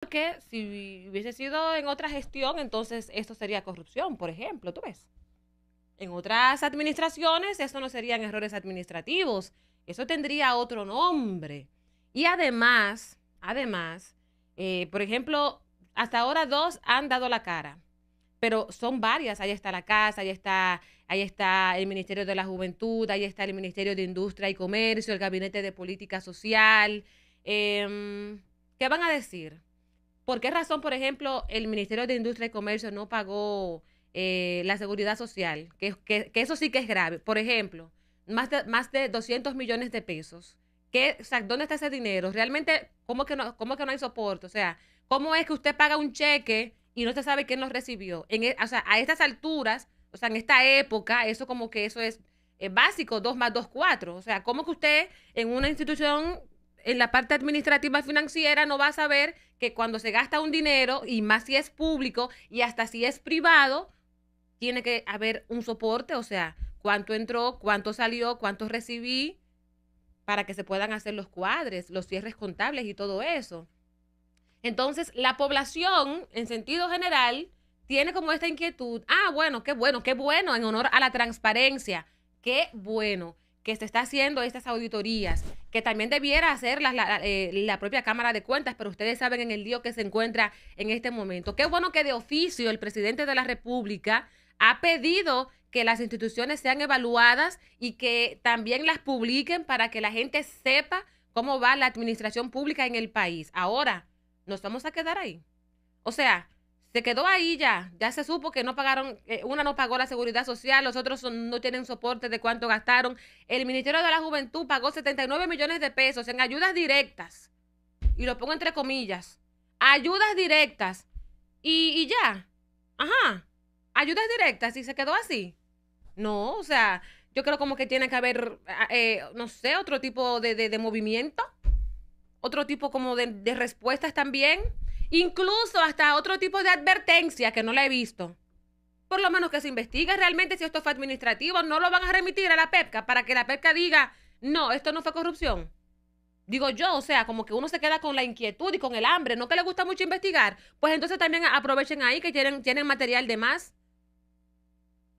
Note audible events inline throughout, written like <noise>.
Porque si hubiese sido en otra gestión, entonces esto sería corrupción, por ejemplo, ¿tú ves? En otras administraciones, eso no serían errores administrativos, eso tendría otro nombre. Y además, además, eh, por ejemplo, hasta ahora dos han dado la cara, pero son varias. Ahí está la casa, ahí está, ahí está el Ministerio de la Juventud, ahí está el Ministerio de Industria y Comercio, el Gabinete de Política Social. Eh, ¿Qué van a decir? ¿Por qué razón, por ejemplo, el Ministerio de Industria y Comercio no pagó eh, la seguridad social? Que, eso sí que es grave. Por ejemplo, más de, más de 200 millones de pesos. ¿Qué, ¿Dónde está ese dinero? ¿Realmente cómo que, no, cómo que no hay soporte? O sea, ¿cómo es que usted paga un cheque y no se sabe quién lo recibió? En, e, o sea, a estas alturas, o sea, en esta época, eso como que eso es, básico, 2 más 2, 4. O sea, ¿cómo que usted en una institución en la parte administrativa financiera no vas a saber que cuando se gasta un dinero, y más si es público y hasta si es privado, tiene que haber un soporte, o sea, cuánto entró, cuánto salió, cuánto recibí, para que se puedan hacer los cuadres, los cierres contables y todo eso. Entonces, la población, en sentido general, tiene como esta inquietud, ah, bueno, qué bueno, qué bueno, en honor a la transparencia, qué bueno que se está haciendo estas auditorías, que también debiera hacerlas eh, la, propia Cámara de Cuentas, pero ustedes saben en el día que se encuentra en este momento. Qué bueno que de oficio el presidente de la República ha pedido que las instituciones sean evaluadas y que también las publiquen para que la gente sepa cómo va la administración pública en el país. Ahora, nos vamos a quedar ahí. O sea, se quedó ahí ya. Ya se supo que no pagaron, eh, una no pagó la seguridad social, los otros no tienen soporte de cuánto gastaron. El Ministerio de la Juventud pagó 79 millones de pesos en ayudas directas. Y lo pongo entre comillas. Ayudas directas. Y, ya. Ajá. Ayudas directas y se quedó así. No, o sea, yo creo como que tiene que haber, ah, eh, no sé, otro tipo de, movimiento, otro tipo como de, de respuestas también. Incluso hasta otro tipo de advertencia que no la he visto. Por lo menos que se investigue realmente si esto fue administrativo. No lo van a remitir a la PEPCA para que la PEPCA diga, no, esto no fue corrupción. Digo yo, o sea, como que uno se queda con la inquietud y con el hambre, no que le gusta mucho investigar. Pues entonces también aprovechen ahí que tienen, tienen material de más.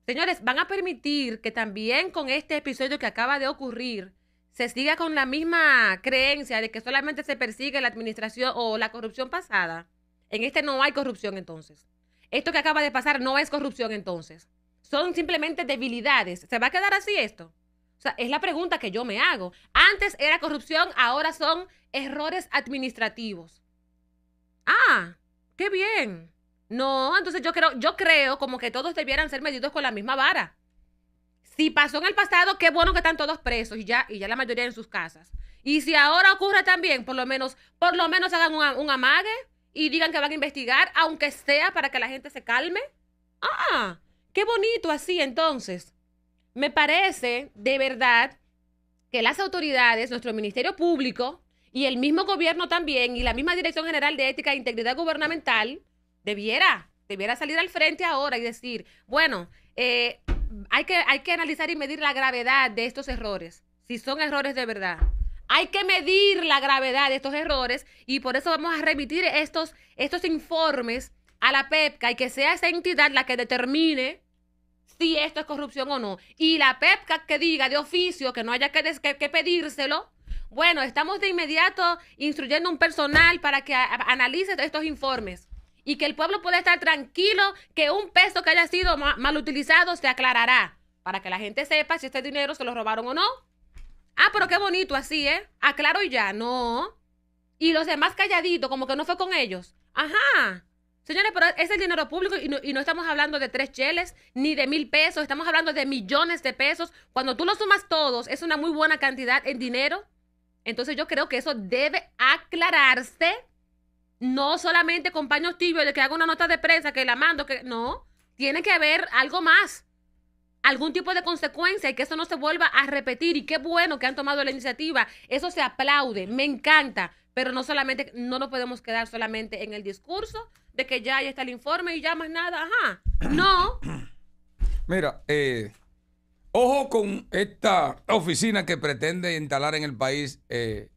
Señores, van a permitir que también con este episodio que acaba de ocurrir, se siga con la misma creencia de que solamente se persigue la administración o la corrupción pasada. En este no hay corrupción entonces. Esto que acaba de pasar no es corrupción entonces. Son simplemente debilidades. ¿Se va a quedar así esto? O sea, es la pregunta que yo me hago. Antes era corrupción, ahora son errores administrativos. Ah, qué bien. No, entonces yo creo, yo creo como que todos debieran ser medidos con la misma vara. Si pasó en el pasado, qué bueno que están todos presos y ya, y ya la mayoría en sus casas. Y si ahora ocurre también, por lo menos, por lo menos hagan un, un amague y digan que van a investigar, aunque sea para que la gente se calme. Ah, qué bonito así entonces. Me parece de verdad que las autoridades, nuestro Ministerio Público y el mismo gobierno también y la misma Dirección General de Ética e Integridad Gubernamental debiera, debiera salir al frente ahora y decir, bueno, eh, hay que, hay que analizar y medir la gravedad de estos errores, si son errores de verdad. Hay que medir la gravedad de estos errores y por eso vamos a remitir estos, estos informes a la PEPCA y que sea esa entidad la que determine si esto es corrupción o no. Y la PEPCA que diga de oficio que no haya que, pedírselo, bueno, estamos de inmediato instruyendo un personal para que analice estos informes y que el pueblo pueda estar tranquilo que un peso que haya sido mal utilizado se aclarará para que la gente sepa si este dinero se lo robaron o no. Ah, pero qué bonito así, ¿eh? Aclaro y ya, no. Y los demás calladitos, como que no fue con ellos. Ajá. Señores, pero es el dinero público y no, y no estamos hablando de tres cheles ni de mil pesos, estamos hablando de millones de pesos. Cuando tú lo sumas todos, es una muy buena cantidad en dinero. Entonces yo creo que eso debe aclararse no solamente con paños tibios, de que haga una nota de prensa, que la mando, que no, tiene que haber algo más, algún tipo de consecuencia y que eso no se vuelva a repetir. Y qué bueno que han tomado la iniciativa, eso se aplaude, me encanta, pero no solamente, no nos podemos quedar solamente en el discurso de que ya, ya está el informe y ya más nada, ajá, no. <coughs> Mira, eh, ojo con esta oficina que pretende instalar en el país. Eh,